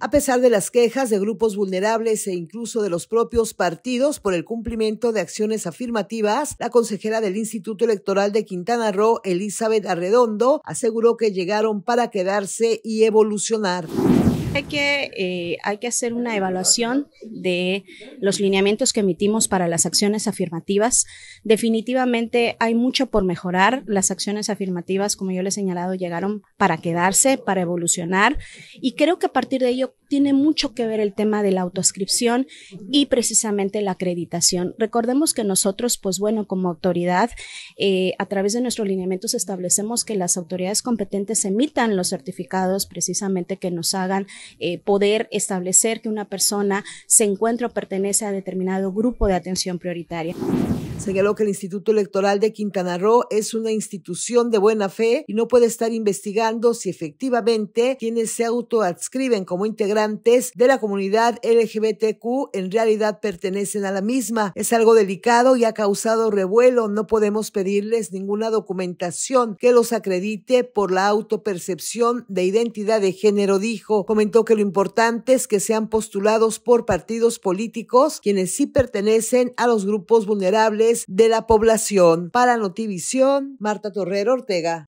A pesar de las quejas de grupos vulnerables e incluso de los propios partidos por el cumplimiento de acciones afirmativas, la consejera del Instituto Electoral de Quintana Roo, Elizabeth Arredondo, aseguró que llegaron para quedarse y evolucionar. Hay que, eh, hay que hacer una evaluación de los lineamientos que emitimos para las acciones afirmativas. Definitivamente hay mucho por mejorar. Las acciones afirmativas, como yo le he señalado, llegaron para quedarse, para evolucionar. Y creo que a partir de ello tiene mucho que ver el tema de la autoascripción y precisamente la acreditación. Recordemos que nosotros, pues bueno, como autoridad, eh, a través de nuestros lineamientos establecemos que las autoridades competentes emitan los certificados precisamente que nos hagan eh, poder establecer que una persona se encuentra o pertenece a determinado grupo de atención prioritaria. Señaló que el Instituto Electoral de Quintana Roo es una institución de buena fe y no puede estar investigando si efectivamente quienes se autoadscriben como integrantes de la comunidad LGBTQ en realidad pertenecen a la misma. Es algo delicado y ha causado revuelo. No podemos pedirles ninguna documentación que los acredite por la autopercepción de identidad de género, dijo. Comentó que lo importante es que sean postulados por partidos políticos quienes sí pertenecen a los grupos vulnerables de la población. Para Notivisión, Marta Torrero Ortega.